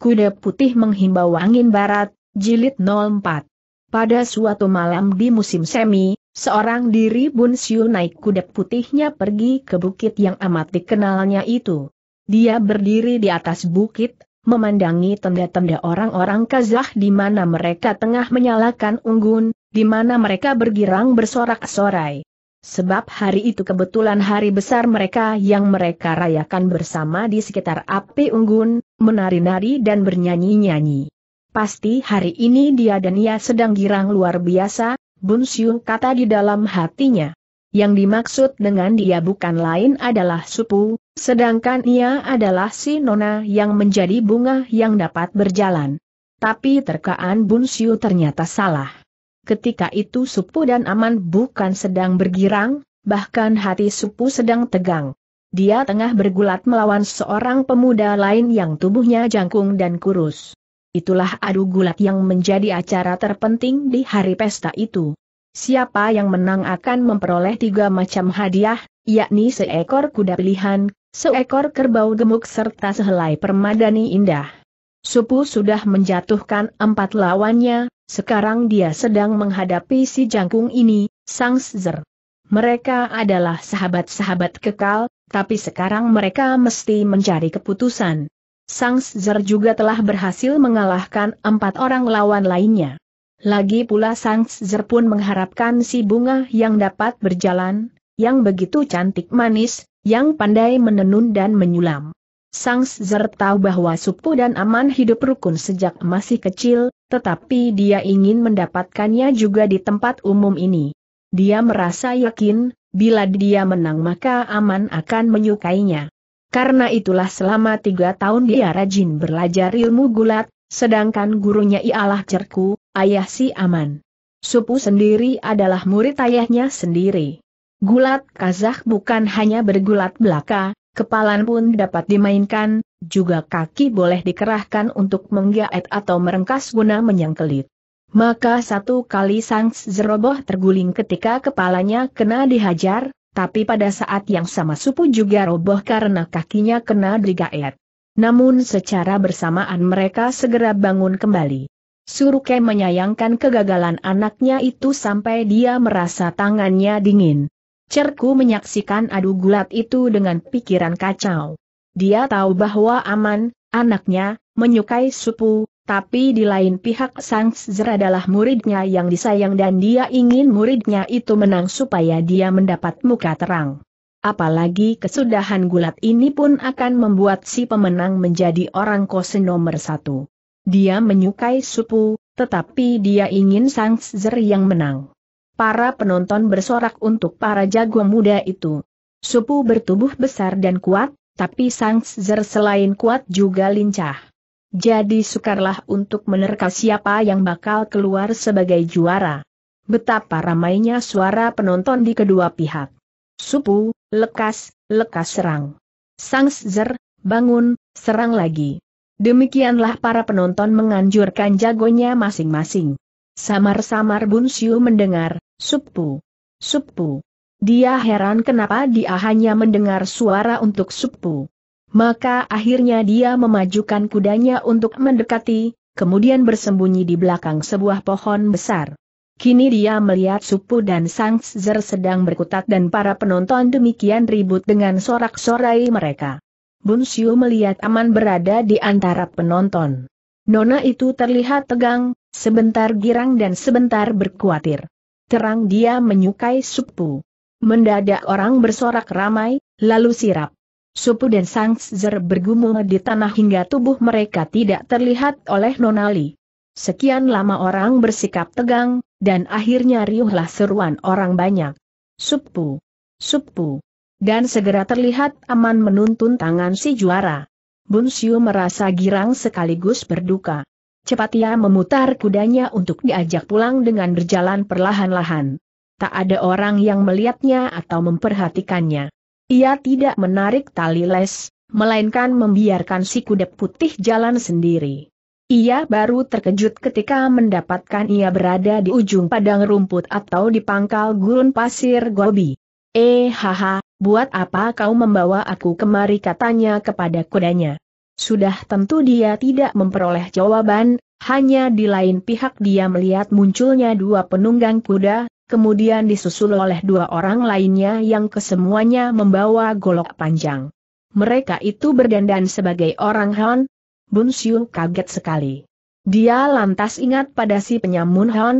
Kuda Putih Menghimbau Angin Barat, Jilid 04. Pada suatu malam di musim semi, seorang diri Bun Siu naik kuda putihnya pergi ke bukit yang amat dikenalnya itu. Dia berdiri di atas bukit, memandangi tenda-tenda orang-orang Kazakh di mana mereka tengah menyalakan unggun, di mana mereka bergirang bersorak-sorai. Sebab hari itu kebetulan hari besar mereka yang mereka rayakan bersama di sekitar api unggun, menari-nari dan bernyanyi-nyanyi. Pasti hari ini dia dan ia sedang girang luar biasa, Bun Siung kata di dalam hatinya. Yang dimaksud dengan dia bukan lain adalah Supu, sedangkan ia adalah si Nona yang menjadi bunga yang dapat berjalan. Tapi terkaan Bun Siu ternyata salah. Ketika itu Supu dan Aman bukan sedang bergirang, bahkan hati Supu sedang tegang. Dia tengah bergulat melawan seorang pemuda lain yang tubuhnya jangkung dan kurus. Itulah adu gulat yang menjadi acara terpenting di hari pesta itu. Siapa yang menang akan memperoleh tiga macam hadiah, yakni seekor kuda pilihan, seekor kerbau gemuk serta sehelai permadani indah. Supu sudah menjatuhkan empat lawannya, sekarang dia sedang menghadapi si jangkung ini, Sang Sezer. Mereka adalah sahabat-sahabat kekal, tapi sekarang mereka mesti mencari keputusan. Sang Zer juga telah berhasil mengalahkan empat orang lawan lainnya. Lagi pula Sang Zer pun mengharapkan si bunga yang dapat berjalan, yang begitu cantik manis, yang pandai menenun dan menyulam. Sang Zer tahu bahwa Supu dan Aman hidup rukun sejak masih kecil, tetapi dia ingin mendapatkannya juga di tempat umum ini. Dia merasa yakin, Bila dia menang maka Aman akan menyukainya. Karena itulah selama tiga tahun dia rajin belajar ilmu gulat, sedangkan gurunya ialah Cerku, ayah si Aman. Supu sendiri adalah murid ayahnya sendiri. Gulat Kazakh bukan hanya bergulat belaka, kepalan pun dapat dimainkan, juga kaki boleh dikerahkan untuk menggaet atau merengkas guna menyangkelit. Maka satu kali Sang Zeroboh terguling ketika kepalanya kena dihajar, tapi pada saat yang sama Supu juga roboh karena kakinya kena digaet. Namun secara bersamaan mereka segera bangun kembali. Suruke menyayangkan kegagalan anaknya itu sampai dia merasa tangannya dingin. Cerku menyaksikan adu gulat itu dengan pikiran kacau. Dia tahu bahwa aman, anaknya, menyukai supu, tapi di lain pihak Sang Zer adalah muridnya yang disayang dan dia ingin muridnya itu menang supaya dia mendapat muka terang. Apalagi kesudahan gulat ini pun akan membuat si pemenang menjadi orang kose nomor satu. Dia menyukai supu, tetapi dia ingin Sang Zer yang menang. Para penonton bersorak untuk para jago muda itu. Supu bertubuh besar dan kuat, tapi Sang Zer selain kuat juga lincah. Jadi sukarlah untuk menerka siapa yang bakal keluar sebagai juara. Betapa ramainya suara penonton di kedua pihak. Supu, lekas, lekas serang. Sang bangun, serang lagi. Demikianlah para penonton menganjurkan jagonya masing-masing. Samar-samar Bun Siu mendengar, Supu. Supu. Dia heran kenapa dia hanya mendengar suara untuk Supu. Maka akhirnya dia memajukan kudanya untuk mendekati, kemudian bersembunyi di belakang sebuah pohon besar. Kini dia melihat Supu dan Sang Zer sedang berkutat dan para penonton demikian ribut dengan sorak-sorai mereka. Bun Siu melihat Aman berada di antara penonton. Nona itu terlihat tegang, sebentar girang dan sebentar berkuatir. Terang dia menyukai Supu. Mendadak orang bersorak ramai, lalu sirap. Supu dan Zer bergumul di tanah hingga tubuh mereka tidak terlihat oleh Nonali. Sekian lama orang bersikap tegang, dan akhirnya riuhlah seruan orang banyak. Supu! Supu! Dan segera terlihat aman menuntun tangan si juara. Bunsiu merasa girang sekaligus berduka. Cepat ia memutar kudanya untuk diajak pulang dengan berjalan perlahan-lahan. Tak ada orang yang melihatnya atau memperhatikannya. Ia tidak menarik tali les, melainkan membiarkan si kuda putih jalan sendiri. Ia baru terkejut ketika mendapatkan ia berada di ujung padang rumput atau di pangkal gurun pasir Gobi. Eh haha, buat apa kau membawa aku kemari katanya kepada kudanya. Sudah tentu dia tidak memperoleh jawaban, hanya di lain pihak dia melihat munculnya dua penunggang kuda, kemudian disusul oleh dua orang lainnya yang kesemuanya membawa golok panjang. Mereka itu berdandan sebagai orang Han. Bun Siu kaget sekali. Dia lantas ingat pada si penyamun Han,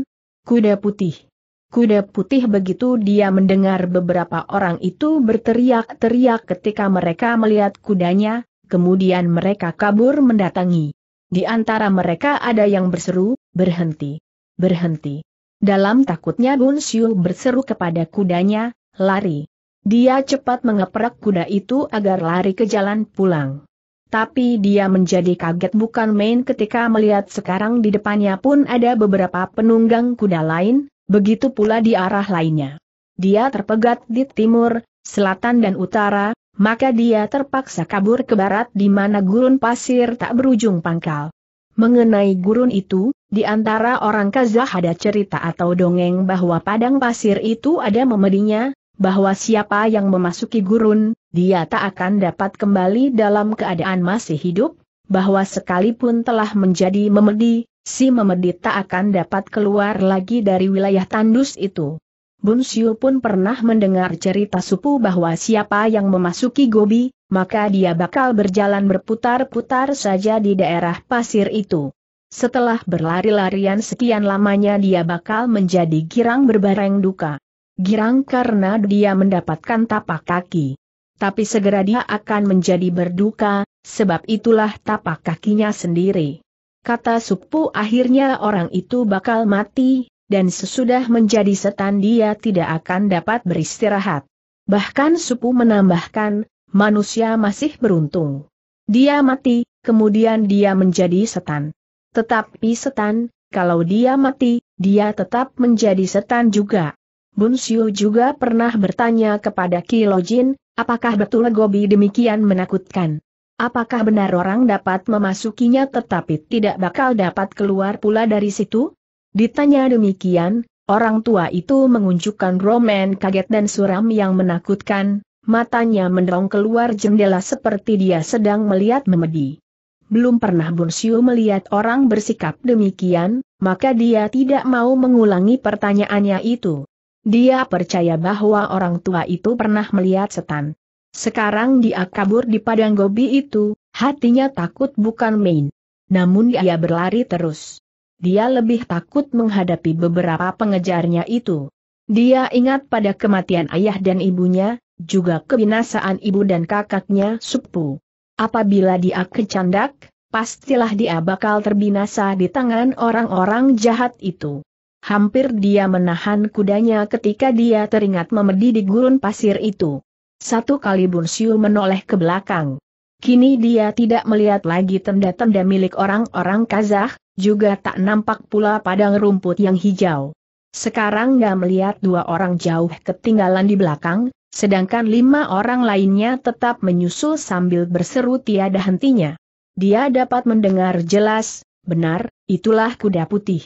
kuda putih. Kuda putih begitu dia mendengar beberapa orang itu berteriak-teriak ketika mereka melihat kudanya, kemudian mereka kabur mendatangi. Di antara mereka ada yang berseru, berhenti, berhenti. Dalam takutnya Gun Xiu berseru kepada kudanya, lari. Dia cepat mengeprak kuda itu agar lari ke jalan pulang. Tapi dia menjadi kaget bukan main ketika melihat sekarang di depannya pun ada beberapa penunggang kuda lain, begitu pula di arah lainnya. Dia terpegat di timur, selatan dan utara, maka dia terpaksa kabur ke barat di mana gurun pasir tak berujung pangkal. Mengenai gurun itu, di antara orang Kazah ada cerita atau dongeng bahwa padang pasir itu ada memedinya, bahwa siapa yang memasuki gurun, dia tak akan dapat kembali dalam keadaan masih hidup, bahwa sekalipun telah menjadi memedi, si memedi tak akan dapat keluar lagi dari wilayah tandus itu. Bun Bunsio pun pernah mendengar cerita supu bahwa siapa yang memasuki Gobi, maka dia bakal berjalan berputar-putar saja di daerah pasir itu. Setelah berlari-larian sekian lamanya dia bakal menjadi girang berbareng duka. Girang karena dia mendapatkan tapak kaki. Tapi segera dia akan menjadi berduka, sebab itulah tapak kakinya sendiri. Kata Supu akhirnya orang itu bakal mati, dan sesudah menjadi setan dia tidak akan dapat beristirahat. Bahkan Supu menambahkan, manusia masih beruntung. Dia mati, kemudian dia menjadi setan. Tetapi setan, kalau dia mati, dia tetap menjadi setan juga. Bun Xiu juga pernah bertanya kepada Kilojin, apakah betul Gobi demikian menakutkan? Apakah benar orang dapat memasukinya tetapi tidak bakal dapat keluar pula dari situ? Ditanya demikian, orang tua itu mengunjukkan roman kaget dan suram yang menakutkan, matanya mendorong keluar jendela seperti dia sedang melihat memedi. Belum pernah Bunsiu melihat orang bersikap demikian, maka dia tidak mau mengulangi pertanyaannya itu. Dia percaya bahwa orang tua itu pernah melihat setan. Sekarang dia kabur di padang gobi itu, hatinya takut bukan main. Namun dia berlari terus dia lebih takut menghadapi beberapa pengejarnya itu. Dia ingat pada kematian ayah dan ibunya, juga kebinasaan ibu dan kakaknya Supu. Apabila dia kecandak, pastilah dia bakal terbinasa di tangan orang-orang jahat itu. Hampir dia menahan kudanya ketika dia teringat memedi di gurun pasir itu. Satu kali Bunsiu menoleh ke belakang. Kini dia tidak melihat lagi tenda-tenda milik orang-orang Kazakh, juga tak nampak pula padang rumput yang hijau. Sekarang gak melihat dua orang jauh ketinggalan di belakang, sedangkan lima orang lainnya tetap menyusul sambil berseru tiada hentinya. Dia dapat mendengar jelas, benar, itulah kuda putih.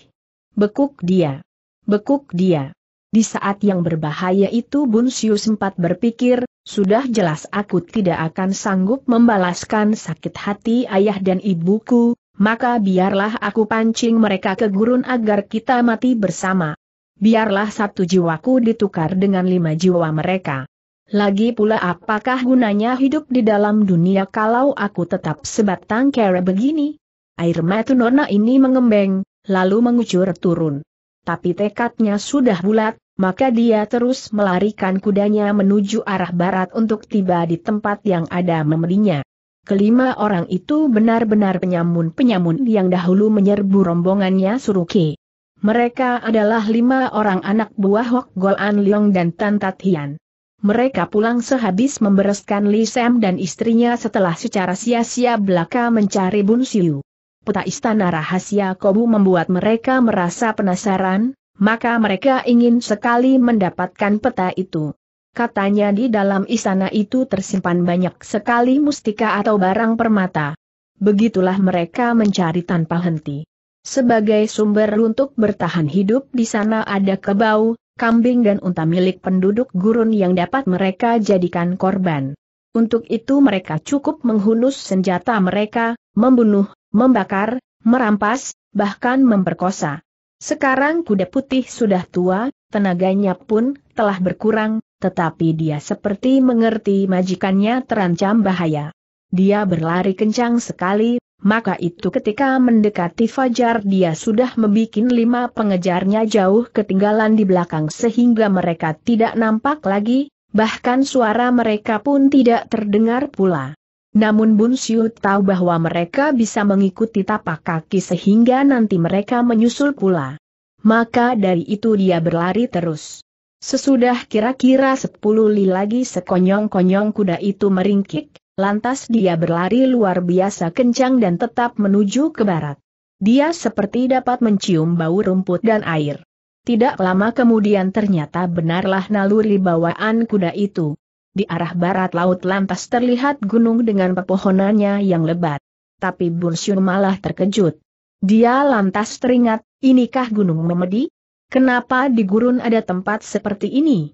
Bekuk dia. Bekuk dia. Di saat yang berbahaya itu Bun Siu sempat berpikir, sudah jelas aku tidak akan sanggup membalaskan sakit hati ayah dan ibuku, maka biarlah aku pancing mereka ke gurun agar kita mati bersama. Biarlah satu jiwaku ditukar dengan lima jiwa mereka. Lagi pula apakah gunanya hidup di dalam dunia kalau aku tetap sebatang kera begini? Air mata Nona ini mengembeng, lalu mengucur turun. Tapi tekadnya sudah bulat, maka dia terus melarikan kudanya menuju arah barat untuk tiba di tempat yang ada memedinya kelima orang itu benar-benar penyamun-penyamun yang dahulu menyerbu rombongannya Suruki. Mereka adalah lima orang anak buah Hok Golan Leong dan Tan Tat Hian. Mereka pulang sehabis membereskan Li Sam dan istrinya setelah secara sia-sia belaka mencari Bun Siu. Peta istana rahasia Kobu membuat mereka merasa penasaran, maka mereka ingin sekali mendapatkan peta itu. Katanya di dalam istana itu tersimpan banyak sekali mustika atau barang permata. Begitulah mereka mencari tanpa henti. Sebagai sumber untuk bertahan hidup di sana ada kebau, kambing dan unta milik penduduk gurun yang dapat mereka jadikan korban. Untuk itu mereka cukup menghunus senjata mereka, membunuh, membakar, merampas, bahkan memperkosa. Sekarang kuda putih sudah tua, tenaganya pun telah berkurang, tetapi dia seperti mengerti majikannya terancam bahaya. Dia berlari kencang sekali, maka itu ketika mendekati Fajar dia sudah membuat lima pengejarnya jauh ketinggalan di belakang sehingga mereka tidak nampak lagi, bahkan suara mereka pun tidak terdengar pula. Namun Bun Siu tahu bahwa mereka bisa mengikuti tapak kaki sehingga nanti mereka menyusul pula. Maka dari itu dia berlari terus. Sesudah kira-kira sepuluh li lagi sekonyong-konyong kuda itu meringkik, lantas dia berlari luar biasa kencang dan tetap menuju ke barat. Dia seperti dapat mencium bau rumput dan air. Tidak lama kemudian ternyata benarlah naluri bawaan kuda itu. Di arah barat laut lantas terlihat gunung dengan pepohonannya yang lebat. Tapi Bursyur malah terkejut. Dia lantas teringat, inikah gunung memedi? Kenapa di gurun ada tempat seperti ini?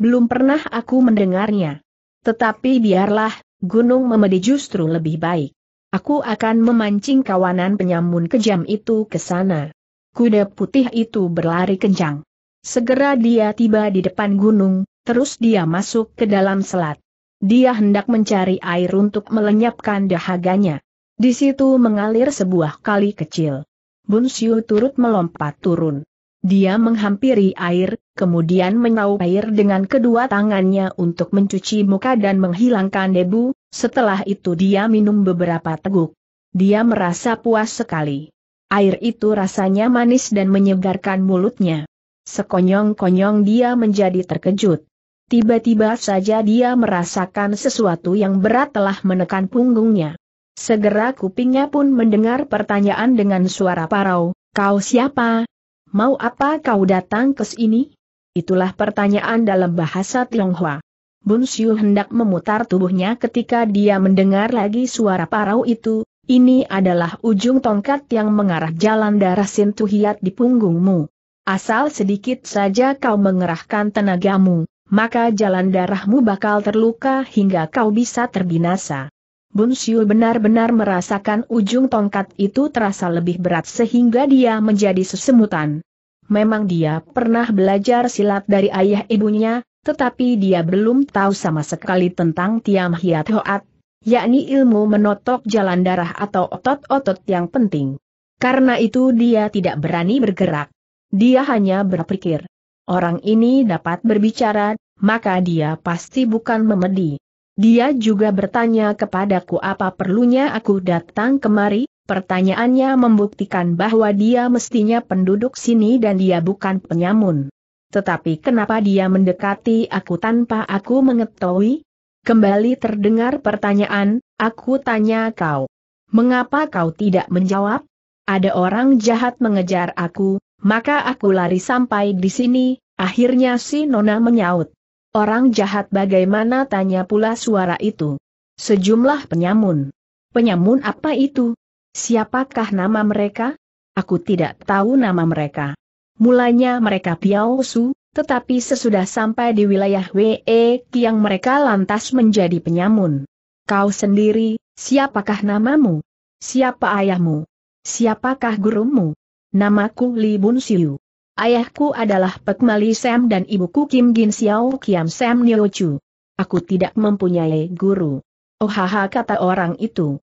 Belum pernah aku mendengarnya. Tetapi biarlah, gunung memedi justru lebih baik. Aku akan memancing kawanan penyamun kejam itu ke sana. Kuda putih itu berlari kencang. Segera dia tiba di depan gunung, terus dia masuk ke dalam selat. Dia hendak mencari air untuk melenyapkan dahaganya. Di situ mengalir sebuah kali kecil. Bun Siu turut melompat turun. Dia menghampiri air, kemudian mengau air dengan kedua tangannya untuk mencuci muka dan menghilangkan debu, setelah itu dia minum beberapa teguk. Dia merasa puas sekali. Air itu rasanya manis dan menyegarkan mulutnya. Sekonyong-konyong dia menjadi terkejut. Tiba-tiba saja dia merasakan sesuatu yang berat telah menekan punggungnya. Segera kupingnya pun mendengar pertanyaan dengan suara parau, kau siapa? mau apa kau datang ke sini? Itulah pertanyaan dalam bahasa Tionghoa. Bun Xiu hendak memutar tubuhnya ketika dia mendengar lagi suara parau itu, ini adalah ujung tongkat yang mengarah jalan darah Sintuhiat di punggungmu. Asal sedikit saja kau mengerahkan tenagamu, maka jalan darahmu bakal terluka hingga kau bisa terbinasa. Bun Bunsiu benar-benar merasakan ujung tongkat itu terasa lebih berat sehingga dia menjadi sesemutan. Memang dia pernah belajar silat dari ayah ibunya, tetapi dia belum tahu sama sekali tentang Tiam Hiat Hoat, yakni ilmu menotok jalan darah atau otot-otot yang penting. Karena itu dia tidak berani bergerak. Dia hanya berpikir, orang ini dapat berbicara, maka dia pasti bukan memedi. Dia juga bertanya kepadaku apa perlunya aku datang kemari, pertanyaannya membuktikan bahwa dia mestinya penduduk sini dan dia bukan penyamun. Tetapi kenapa dia mendekati aku tanpa aku mengetahui? Kembali terdengar pertanyaan, aku tanya kau. Mengapa kau tidak menjawab? Ada orang jahat mengejar aku, maka aku lari sampai di sini, akhirnya si Nona menyaut. Orang jahat bagaimana tanya pula suara itu. Sejumlah penyamun. Penyamun apa itu? Siapakah nama mereka? Aku tidak tahu nama mereka. Mulanya mereka piausu, tetapi sesudah sampai di wilayah WE Kiang mereka lantas menjadi penyamun. Kau sendiri, siapakah namamu? Siapa ayahmu? Siapakah gurumu? Namaku Li Bun Siu. Ayahku adalah Pek Mali Sam dan ibuku Kim Gin Xiao Kiam Sam Neo Chu. Aku tidak mempunyai guru. Oh haha kata orang itu.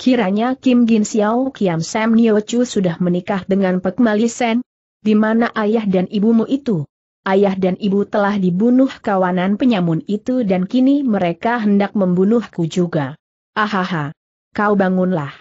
Kiranya Kim Gin Xiao Kiam Sam Neo Chu sudah menikah dengan Pek Mali Sam? Di mana ayah dan ibumu itu? Ayah dan ibu telah dibunuh kawanan penyamun itu dan kini mereka hendak membunuhku juga. Ahaha. Kau bangunlah.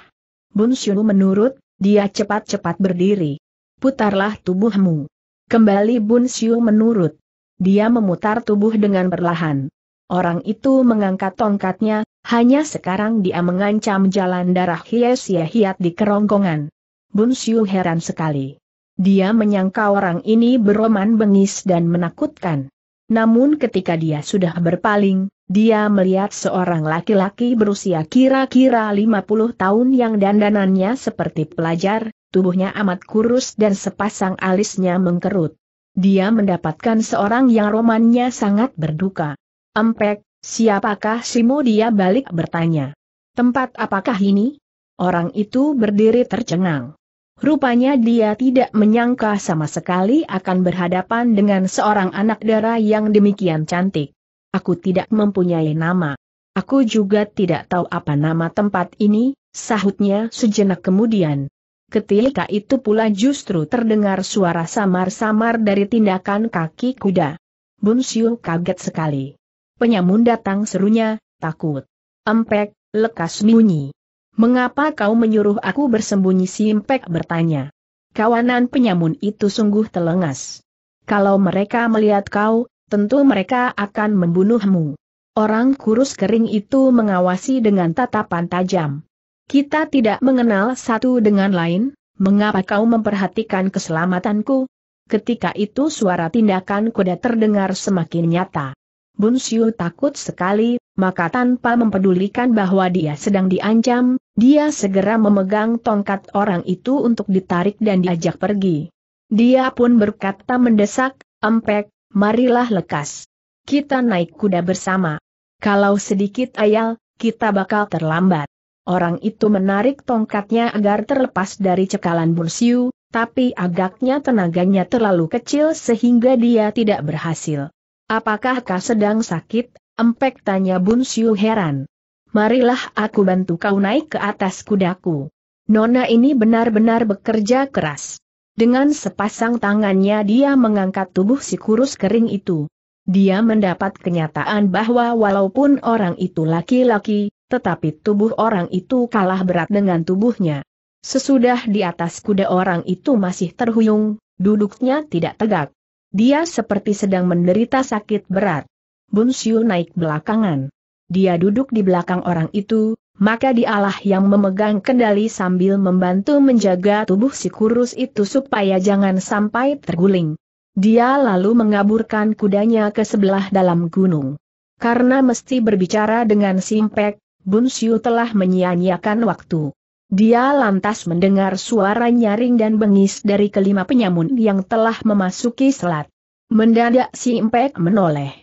Bun Xiu menurut, dia cepat-cepat berdiri. Putarlah tubuhmu. Kembali Bun Siu menurut. Dia memutar tubuh dengan perlahan. Orang itu mengangkat tongkatnya, hanya sekarang dia mengancam jalan darah hias-hiat di kerongkongan. Bun Siu heran sekali. Dia menyangka orang ini beroman bengis dan menakutkan. Namun ketika dia sudah berpaling, dia melihat seorang laki-laki berusia kira-kira 50 tahun yang dandanannya seperti pelajar, tubuhnya amat kurus dan sepasang alisnya mengkerut. Dia mendapatkan seorang yang romannya sangat berduka. Empek, siapakah simu dia balik bertanya. Tempat apakah ini? Orang itu berdiri tercengang. Rupanya dia tidak menyangka sama sekali akan berhadapan dengan seorang anak darah yang demikian cantik. Aku tidak mempunyai nama. Aku juga tidak tahu apa nama tempat ini, sahutnya sejenak kemudian. Ketika itu pula justru terdengar suara samar-samar dari tindakan kaki kuda. Bun Siu kaget sekali. Penyamun datang serunya, takut. Empek, lekas bunyi. Mengapa kau menyuruh aku bersembunyi si Empek bertanya. Kawanan penyamun itu sungguh telengas. Kalau mereka melihat kau, tentu mereka akan membunuhmu. Orang kurus kering itu mengawasi dengan tatapan tajam. Kita tidak mengenal satu dengan lain, mengapa kau memperhatikan keselamatanku? Ketika itu suara tindakan kuda terdengar semakin nyata. Bun Bunsiu takut sekali, maka tanpa mempedulikan bahwa dia sedang diancam, dia segera memegang tongkat orang itu untuk ditarik dan diajak pergi. Dia pun berkata mendesak, empek, marilah lekas. Kita naik kuda bersama. Kalau sedikit ayal, kita bakal terlambat. Orang itu menarik tongkatnya agar terlepas dari cekalan Bursiu, tapi agaknya tenaganya terlalu kecil sehingga dia tidak berhasil. Apakah kau sedang sakit? Empek tanya Bunsiu heran. Marilah aku bantu kau naik ke atas kudaku. Nona ini benar-benar bekerja keras. Dengan sepasang tangannya dia mengangkat tubuh si kurus kering itu. Dia mendapat kenyataan bahwa walaupun orang itu laki-laki, tetapi tubuh orang itu kalah berat dengan tubuhnya. Sesudah di atas kuda orang itu masih terhuyung, duduknya tidak tegak. Dia seperti sedang menderita sakit berat. Bun Siu naik belakangan. Dia duduk di belakang orang itu, maka dialah yang memegang kendali sambil membantu menjaga tubuh si kurus itu supaya jangan sampai terguling. Dia lalu mengaburkan kudanya ke sebelah dalam gunung. Karena mesti berbicara dengan Simpek, Bun Siu telah menyia-nyiakan waktu. Dia lantas mendengar suara nyaring dan bengis dari kelima penyamun yang telah memasuki selat. Mendadak Simpek menoleh.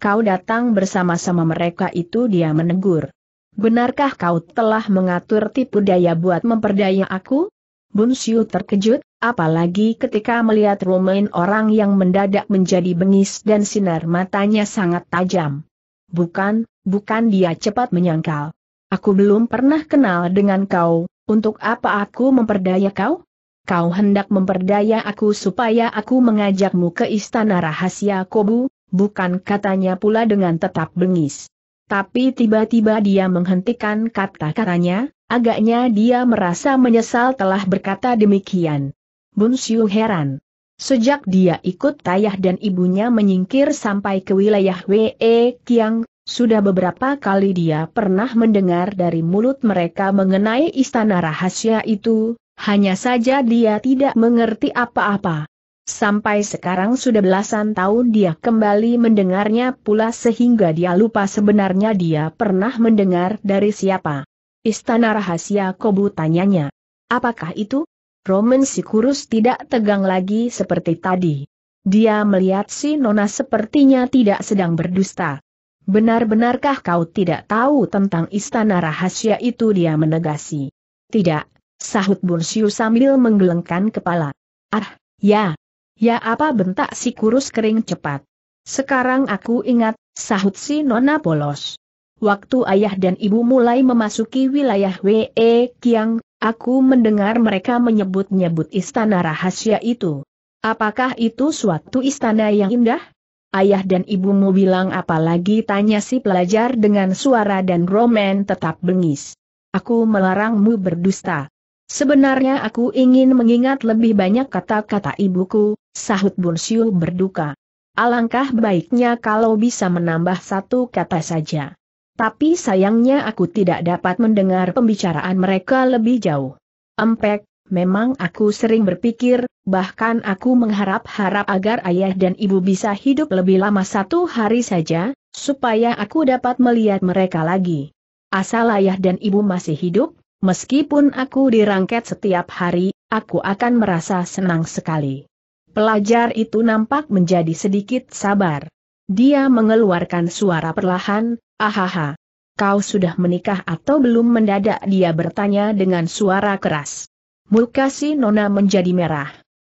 Kau datang bersama-sama mereka itu dia menegur. Benarkah kau telah mengatur tipu daya buat memperdaya aku? Bun Siu terkejut, Apalagi ketika melihat Romain orang yang mendadak menjadi bengis dan sinar matanya sangat tajam. Bukan, bukan dia cepat menyangkal. Aku belum pernah kenal dengan kau, untuk apa aku memperdaya kau? Kau hendak memperdaya aku supaya aku mengajakmu ke istana rahasia Kobu, bukan katanya pula dengan tetap bengis. Tapi tiba-tiba dia menghentikan kata-katanya, agaknya dia merasa menyesal telah berkata demikian. Bun Bunsiu heran. Sejak dia ikut tayah dan ibunya menyingkir sampai ke wilayah Wee Kiang, sudah beberapa kali dia pernah mendengar dari mulut mereka mengenai istana rahasia itu, hanya saja dia tidak mengerti apa-apa. Sampai sekarang sudah belasan tahun dia kembali mendengarnya pula sehingga dia lupa sebenarnya dia pernah mendengar dari siapa. Istana rahasia Kobu tanyanya. Apakah itu? Roman kurus tidak tegang lagi seperti tadi. Dia melihat si Nona sepertinya tidak sedang berdusta. Benar-benarkah kau tidak tahu tentang istana rahasia itu dia menegasi? Tidak, sahut Bursiu sambil menggelengkan kepala. Ah, ya. Ya apa bentak si kurus kering cepat. Sekarang aku ingat, sahut si Nona polos. Waktu ayah dan ibu mulai memasuki wilayah W.E. Kiang, Aku mendengar mereka menyebut-nyebut istana rahasia itu. Apakah itu suatu istana yang indah? Ayah dan ibumu bilang apalagi tanya si pelajar dengan suara dan roman tetap bengis. Aku melarangmu berdusta. Sebenarnya aku ingin mengingat lebih banyak kata-kata ibuku, sahut Bursiul berduka. Alangkah baiknya kalau bisa menambah satu kata saja. Tapi sayangnya aku tidak dapat mendengar pembicaraan mereka lebih jauh. Empek, memang aku sering berpikir, bahkan aku mengharap-harap agar ayah dan ibu bisa hidup lebih lama satu hari saja, supaya aku dapat melihat mereka lagi. Asal ayah dan ibu masih hidup, meskipun aku dirangket setiap hari, aku akan merasa senang sekali. Pelajar itu nampak menjadi sedikit sabar. Dia mengeluarkan suara perlahan, ahaha. Kau sudah menikah atau belum mendadak dia bertanya dengan suara keras. Muka si Nona menjadi merah.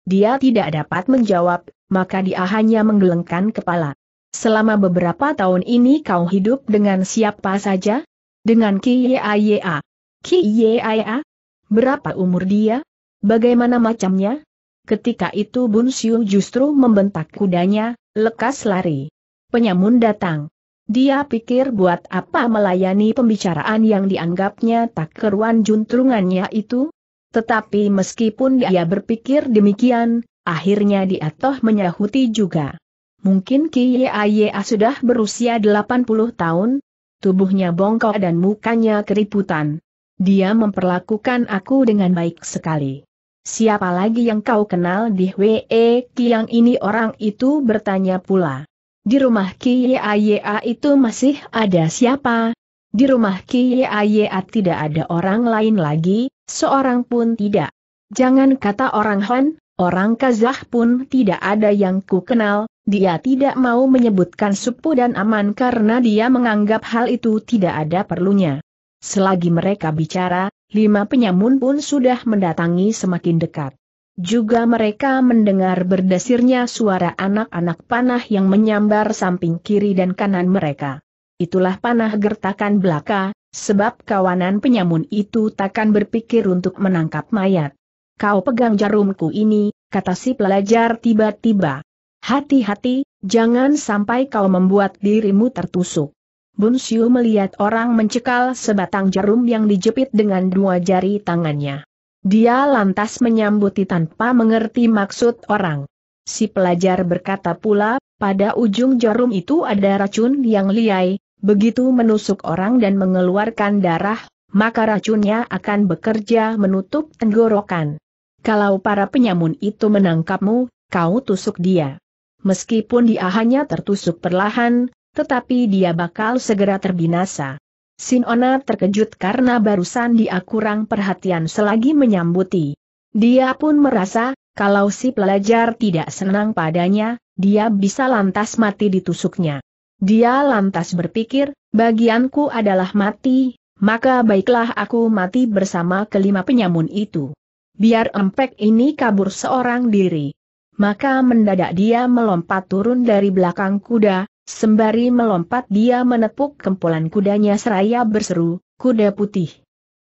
Dia tidak dapat menjawab, maka dia hanya menggelengkan kepala. Selama beberapa tahun ini kau hidup dengan siapa saja? Dengan Kiyeaya. Kiyeaya? Berapa umur dia? Bagaimana macamnya? Ketika itu Bun Siu justru membentak kudanya, lekas lari penyamun datang. Dia pikir buat apa melayani pembicaraan yang dianggapnya tak keruan juntrungannya itu? Tetapi meskipun dia berpikir demikian, akhirnya dia toh menyahuti juga. Mungkin Kiai sudah berusia 80 tahun, tubuhnya bongkok dan mukanya keriputan. Dia memperlakukan aku dengan baik sekali. Siapa lagi yang kau kenal di WE Kiang ini orang itu bertanya pula. Di rumah Kiyaa itu masih ada siapa? Di rumah Kiyaa tidak ada orang lain lagi, seorang pun tidak. Jangan kata orang Han, orang Kazah pun tidak ada yang ku kenal, dia tidak mau menyebutkan supu dan aman karena dia menganggap hal itu tidak ada perlunya. Selagi mereka bicara, lima penyamun pun sudah mendatangi semakin dekat. Juga mereka mendengar berdesirnya suara anak-anak panah yang menyambar samping kiri dan kanan mereka. Itulah panah gertakan belaka, sebab kawanan penyamun itu takkan berpikir untuk menangkap mayat. Kau pegang jarumku ini, kata si pelajar tiba-tiba. Hati-hati, jangan sampai kau membuat dirimu tertusuk. Bun Siu melihat orang mencekal sebatang jarum yang dijepit dengan dua jari tangannya. Dia lantas menyambuti tanpa mengerti maksud orang. Si pelajar berkata pula, pada ujung jarum itu ada racun yang liai, begitu menusuk orang dan mengeluarkan darah, maka racunnya akan bekerja menutup tenggorokan. Kalau para penyamun itu menangkapmu, kau tusuk dia. Meskipun dia hanya tertusuk perlahan, tetapi dia bakal segera terbinasa. Sinona terkejut karena barusan dia kurang perhatian selagi menyambuti. Dia pun merasa, kalau si pelajar tidak senang padanya, dia bisa lantas mati ditusuknya. Dia lantas berpikir, bagianku adalah mati, maka baiklah aku mati bersama kelima penyamun itu. Biar empek ini kabur seorang diri. Maka mendadak dia melompat turun dari belakang kuda, Sembari melompat dia menepuk kempolan kudanya seraya berseru, kuda putih.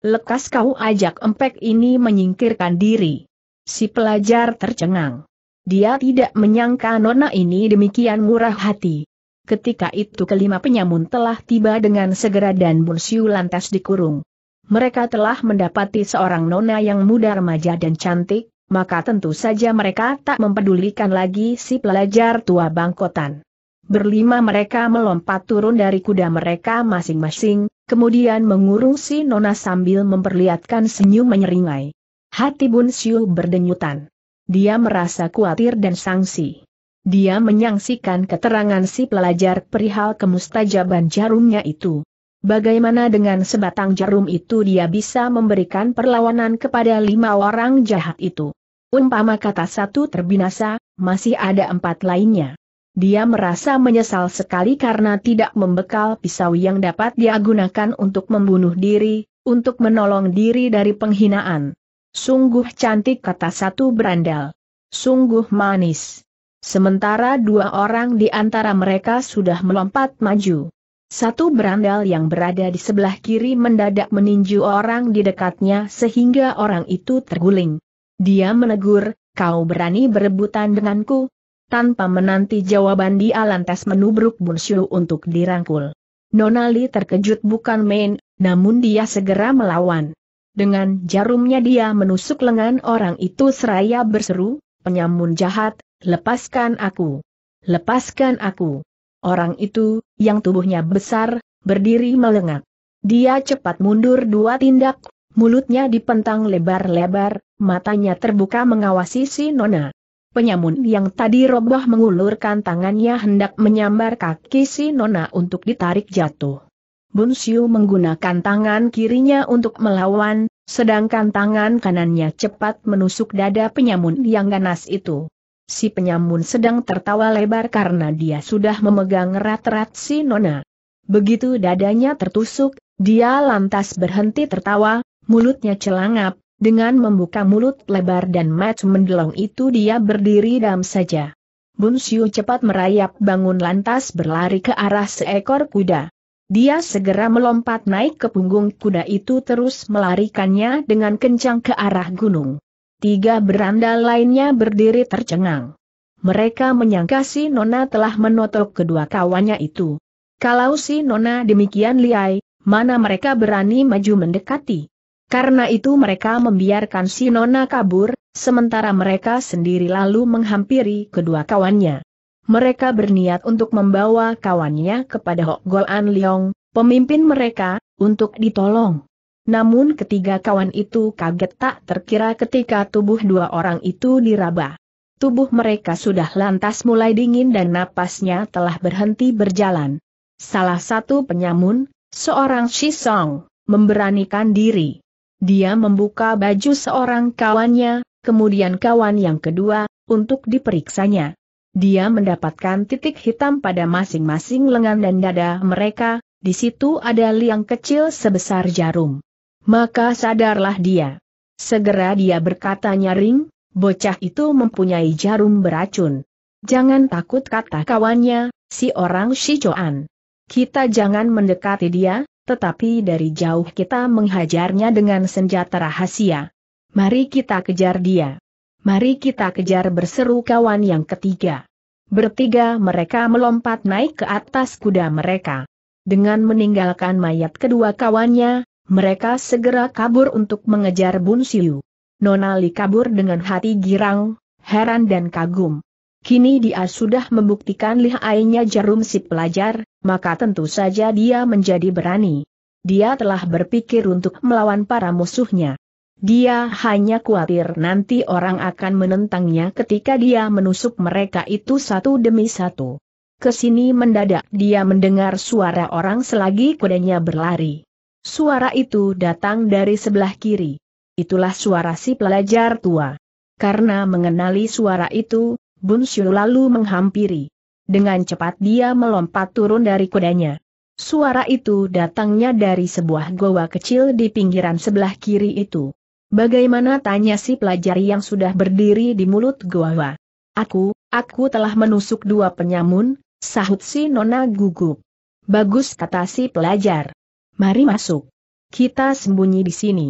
Lekas kau ajak empek ini menyingkirkan diri. Si pelajar tercengang. Dia tidak menyangka nona ini demikian murah hati. Ketika itu kelima penyamun telah tiba dengan segera dan Bunsiu lantas dikurung. Mereka telah mendapati seorang nona yang muda remaja dan cantik, maka tentu saja mereka tak mempedulikan lagi si pelajar tua bangkotan. Berlima mereka melompat turun dari kuda mereka masing-masing, kemudian mengurung si Nona sambil memperlihatkan senyum menyeringai. Hati Bun Siu berdenyutan. Dia merasa khawatir dan sangsi. Dia menyangsikan keterangan si pelajar perihal kemustajaban jarumnya itu. Bagaimana dengan sebatang jarum itu dia bisa memberikan perlawanan kepada lima orang jahat itu. Umpama kata satu terbinasa, masih ada empat lainnya. Dia merasa menyesal sekali karena tidak membekal pisau yang dapat dia gunakan untuk membunuh diri, untuk menolong diri dari penghinaan. Sungguh cantik kata satu berandal. Sungguh manis. Sementara dua orang di antara mereka sudah melompat maju. Satu berandal yang berada di sebelah kiri mendadak meninju orang di dekatnya sehingga orang itu terguling. Dia menegur, kau berani berebutan denganku, tanpa menanti jawaban dia lantas menubruk Bunshu untuk dirangkul. Nonali terkejut bukan main, namun dia segera melawan. Dengan jarumnya dia menusuk lengan orang itu seraya berseru, penyamun jahat, lepaskan aku. Lepaskan aku. Orang itu, yang tubuhnya besar, berdiri melengak. Dia cepat mundur dua tindak, mulutnya dipentang lebar-lebar, matanya terbuka mengawasi si Nona. Penyamun yang tadi roboh mengulurkan tangannya hendak menyambar kaki si Nona untuk ditarik jatuh. Bun Siu menggunakan tangan kirinya untuk melawan, sedangkan tangan kanannya cepat menusuk dada penyamun yang ganas itu. Si penyamun sedang tertawa lebar karena dia sudah memegang erat-erat si Nona. Begitu dadanya tertusuk, dia lantas berhenti tertawa, mulutnya celangap, dengan membuka mulut lebar dan match mendelong itu dia berdiri dalam saja. Bun Siu cepat merayap bangun lantas berlari ke arah seekor kuda. Dia segera melompat naik ke punggung kuda itu terus melarikannya dengan kencang ke arah gunung. Tiga berandal lainnya berdiri tercengang. Mereka menyangka si Nona telah menotok kedua kawannya itu. Kalau si Nona demikian liai, mana mereka berani maju mendekati? Karena itu mereka membiarkan si Nona kabur, sementara mereka sendiri lalu menghampiri kedua kawannya. Mereka berniat untuk membawa kawannya kepada Hok Goan Leong, pemimpin mereka, untuk ditolong. Namun ketiga kawan itu kaget tak terkira ketika tubuh dua orang itu diraba. Tubuh mereka sudah lantas mulai dingin dan napasnya telah berhenti berjalan. Salah satu penyamun, seorang Shisong, memberanikan diri. Dia membuka baju seorang kawannya, kemudian kawan yang kedua, untuk diperiksanya. Dia mendapatkan titik hitam pada masing-masing lengan dan dada mereka, di situ ada liang kecil sebesar jarum. Maka sadarlah dia. Segera dia berkata nyaring, bocah itu mempunyai jarum beracun. Jangan takut kata kawannya, si orang Shichuan. Kita jangan mendekati dia, tetapi dari jauh kita menghajarnya dengan senjata rahasia. Mari kita kejar dia. Mari kita kejar berseru kawan yang ketiga. Bertiga mereka melompat naik ke atas kuda mereka. Dengan meninggalkan mayat kedua kawannya, mereka segera kabur untuk mengejar Bun Siu. Nonali kabur dengan hati girang, heran dan kagum. Kini dia sudah membuktikan lihainya jarum si pelajar, maka tentu saja dia menjadi berani. Dia telah berpikir untuk melawan para musuhnya. Dia hanya khawatir nanti orang akan menentangnya ketika dia menusuk mereka itu satu demi satu. Kesini mendadak dia mendengar suara orang selagi kudanya berlari. Suara itu datang dari sebelah kiri. Itulah suara si pelajar tua. Karena mengenali suara itu, Bun Xiu lalu menghampiri. Dengan cepat dia melompat turun dari kudanya. Suara itu datangnya dari sebuah goa kecil di pinggiran sebelah kiri itu. Bagaimana tanya si pelajar yang sudah berdiri di mulut goa? Aku, aku telah menusuk dua penyamun, sahut si nona gugup. Bagus kata si pelajar. Mari masuk. Kita sembunyi di sini.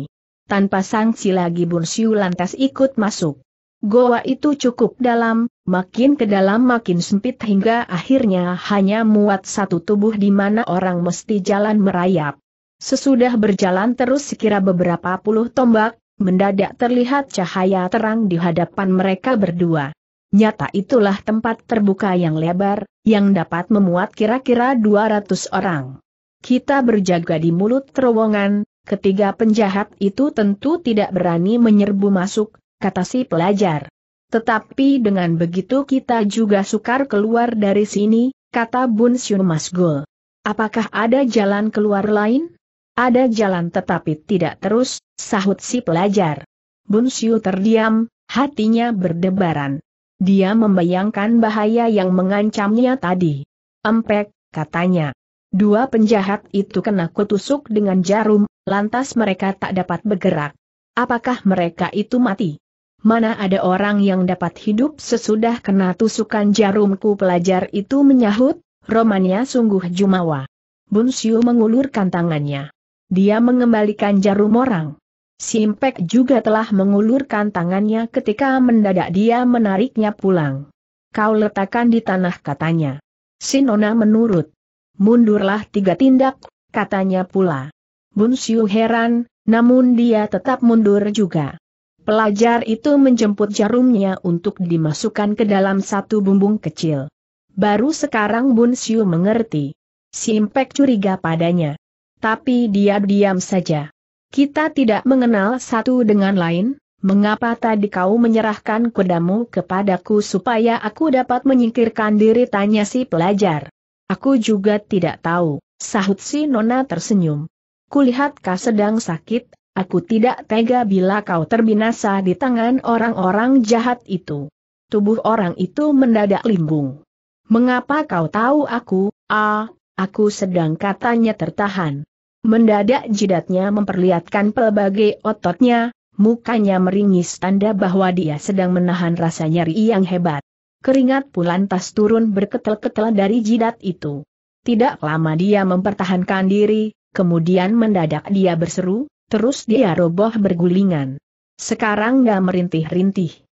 Tanpa sangsi lagi Bursiu lantas ikut masuk. Goa itu cukup dalam, makin ke dalam makin sempit hingga akhirnya hanya muat satu tubuh di mana orang mesti jalan merayap. Sesudah berjalan terus sekira beberapa puluh tombak, mendadak terlihat cahaya terang di hadapan mereka berdua. Nyata itulah tempat terbuka yang lebar, yang dapat memuat kira-kira 200 orang. Kita berjaga di mulut terowongan, ketiga penjahat itu tentu tidak berani menyerbu masuk, kata si pelajar. Tetapi dengan begitu kita juga sukar keluar dari sini, kata Bun Xiu Masgul. Apakah ada jalan keluar lain? Ada jalan tetapi tidak terus, sahut si pelajar. Bun terdiam, hatinya berdebaran. Dia membayangkan bahaya yang mengancamnya tadi. Empek, katanya. Dua penjahat itu kena kutusuk dengan jarum, lantas mereka tak dapat bergerak. Apakah mereka itu mati? mana ada orang yang dapat hidup sesudah kena tusukan jarumku pelajar itu menyahut, romannya sungguh jumawa. Bun Siu mengulurkan tangannya. Dia mengembalikan jarum orang. Simpek juga telah mengulurkan tangannya ketika mendadak dia menariknya pulang. Kau letakkan di tanah katanya. Sinona menurut. Mundurlah tiga tindak, katanya pula. Bun Siu heran, namun dia tetap mundur juga. Pelajar itu menjemput jarumnya untuk dimasukkan ke dalam satu bumbung kecil. Baru sekarang Bun Siu mengerti. Simpek curiga padanya. Tapi dia diam saja. Kita tidak mengenal satu dengan lain, mengapa tadi kau menyerahkan kudamu kepadaku supaya aku dapat menyingkirkan diri tanya si pelajar. Aku juga tidak tahu, sahut si Nona tersenyum. Kulihat kau sedang sakit, Aku tidak tega bila kau terbinasa di tangan orang-orang jahat itu. Tubuh orang itu mendadak limbung. Mengapa kau tahu aku, ah, aku sedang katanya tertahan. Mendadak jidatnya memperlihatkan pelbagai ototnya, mukanya meringis tanda bahwa dia sedang menahan rasa nyeri yang hebat. Keringat pun lantas turun berketel-ketel dari jidat itu. Tidak lama dia mempertahankan diri, kemudian mendadak dia berseru, Terus dia roboh bergulingan. Sekarang gak merintih-rintih.